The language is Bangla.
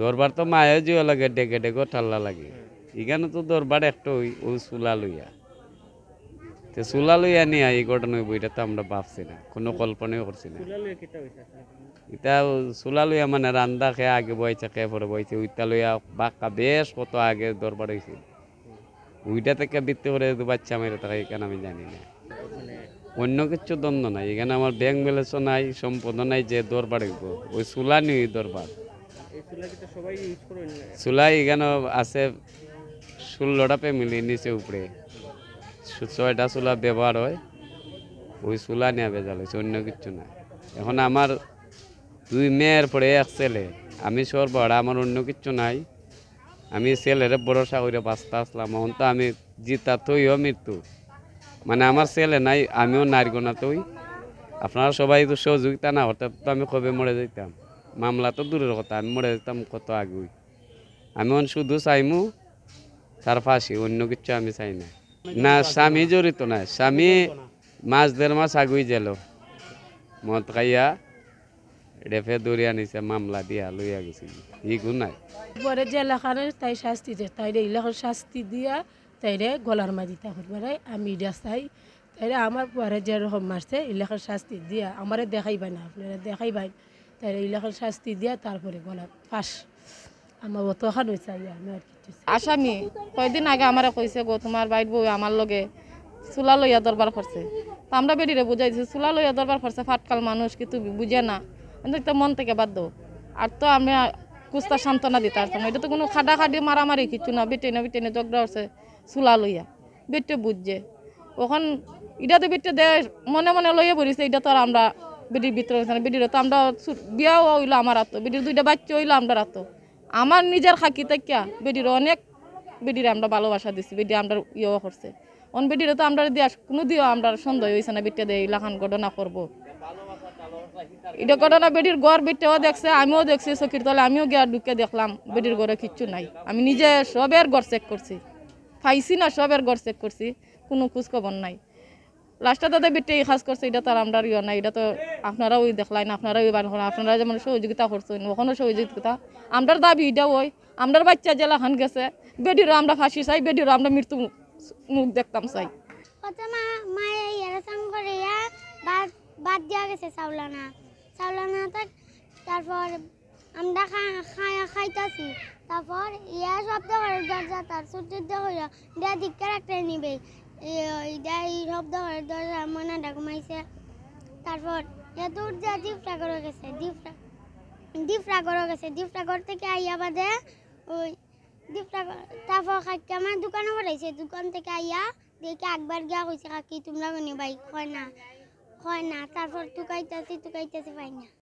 দরবার তো মায়ে জিও লাগে ডেকে ডেকে ঠাল্লা লাগে এখানে তো দরবার একটা ওই ও চুলা লইয়া তো চুলা লইয়া নিয়া এই ঘটনা বইটা তো আমরা ভাবছি না কোনো কল্পনাই করছি না এটা চুলা লইয়া মানে রান্দা খেয়ে আগে বইছে খেয়ে পরে বইছে ওইটা লইয়া বাক্কা বেশ কত আগে দরবার হয়েছে ওইটা থেকে বৃত্তি করে বাচ্চা মেরে থাকে এখানে আমি জানি না মানে- অন্য কিছু দ্বন্দ্ব নাই এখানে আমার ব্যাংক ব্যালেন্সও নাই সম্পদ নাই যে দরবার হইব ওই চুলা নিয়ে দরবার চুলা এখানে আছে ষোলোটা ফ্যামিলি নিচে উপরে ছয়টা চুলা ব্যবহার হয় ওই চুলা নিয়ে বেজাল হয়েছে অন্য কিছু না এখন আমার দুই মেয়ের পরে এক ছেলে আমি সরবরা আমার অন্য কিছু নাই আমি ছেলের ভরসা করে বাঁচতে আসলাম এখন তো আমি জিতা তৈও মৃত্যু মানে আমার ছেলে নাই আমিও নারগোনা তৈ আপনারা সবাই তো সহযোগিতা না হঠাৎ তো আমি কবে মরে যাইতাম মামলা তো দূরের কথা আমি মরে যেতাম কত আগুই আমি শুধু চাইমু তার ফাঁসি অন্য কিছু আমি চাই না না স্বামী জড়িত না স্বামী মাছ দেড় মাস আগুই গেল মদ খাইয়া রেফে দৌড়ে আনিছে মামলা দিয়া লইয়া গেছি ই নাই পরে জেলাখানে তাই শাস্তি দিয়ে তাই রে শাস্তি দিয়া তাই রে গলার মাঝি তা করবারে আমি এটা চাই তাই আমার পরে যে রকম মারছে ইলাকার শাস্তি দিয়া আমারে দেখাইবাই না আপনারা দেখাইবাই তাই শাস্তি দিয়া তারপরে গলা ফাঁস আমার অত হান হয়েছে আমি আর কিছু আসামি কয়েকদিন আগে আমারে কইছে গো তোমার বাইট বউ আমার লগে চুলা লইয়া দরবার করছে তো আমরা বেরিয়ে বুঝাইছি চুলা লইয়া দরবার করছে ফাটকাল মানুষ কিন্তু বুঝে না আমি তো মন থেকে বাদ দো আর তো আমি কুস্তা সান্ত্বনা দিতে পারতাম এটা তো কোনো খাডাখাডি মারামারি কিছু না বেটেনে বেটেনে জগড়া হচ্ছে চুলা লইয়া বেটে বুঝছে ওখান এটা তো বেটে দে মনে মনে লইয়া পড়িছে এটা তো আর আমরা বিডির ভিতরে মানে বিডির তো আমরা বিয়াও হইলো আমার আতো বিডির দুইটা বাচ্চা হইলো আমরা আতো আমার নিজের খাকি তাকিয়া বিডির অনেক বিডির আমরা ভালোবাসা দিছি বিডি আমরা ইয়েও করছে অন বিডির তো আমরা দিয়া কোনো দিও আমরা সন্দেহ হয়েছে না বেটে দিয়ে লাখান ঘটনা করবো এটা ঘটনা বেডির গড় বেটেও দেখছে আমিও দেখছি চকির তলে আমিও গিয়া ঢুকে দেখলাম বেডির গড়ে কিচ্ছু নাই আমি নিজে সবের গড় চেক করছি পাইছি না সবের গড় চেক করছি কোনো খোঁজখবর নাই লাস্টটা তাদের বেটে এই কাজ করছে এটা তো আর আমরা ইয়ে না এটা তো আপনারাও দেখলাই না আপনারা ওই করেন আপনারা যেমন সহযোগিতা করছেন ওখানেও সহযোগিতা আমরার দাবি এটা ওই আমরার বাচ্চা জেলা খান গেছে বেডিরও আমরা ফাঁসি চাই বেডিরও আমরা মৃত্যু মুখ দেখতাম চাই বাদ দেওয়া গেছে চাউলানা চাউলানা তারপর আমরা খাইতাছি তারপর ইয়া শব্দ করে দরজা তার সূর্যের দেখা দিয়া দিককার একটা নিবে এই শব্দ হরে দরজা মনে ডাকুমাইছে তারপর এদূর যা দ্বীপ সাগর গেছে দ্বীপ দ্বীপ সাগর গেছে দ্বীপ থেকে আইয়া বাদে ওই দ্বীপ সাগর তারপর কাকি আমার দোকানে পড়াইছে দোকান থেকে আইয়া দেখে একবার গিয়া কইছে কাকি তোমরা কোনে বাইক হয় না হয় না তারপর তুকাইতেছি তুকাইতেছি পাই না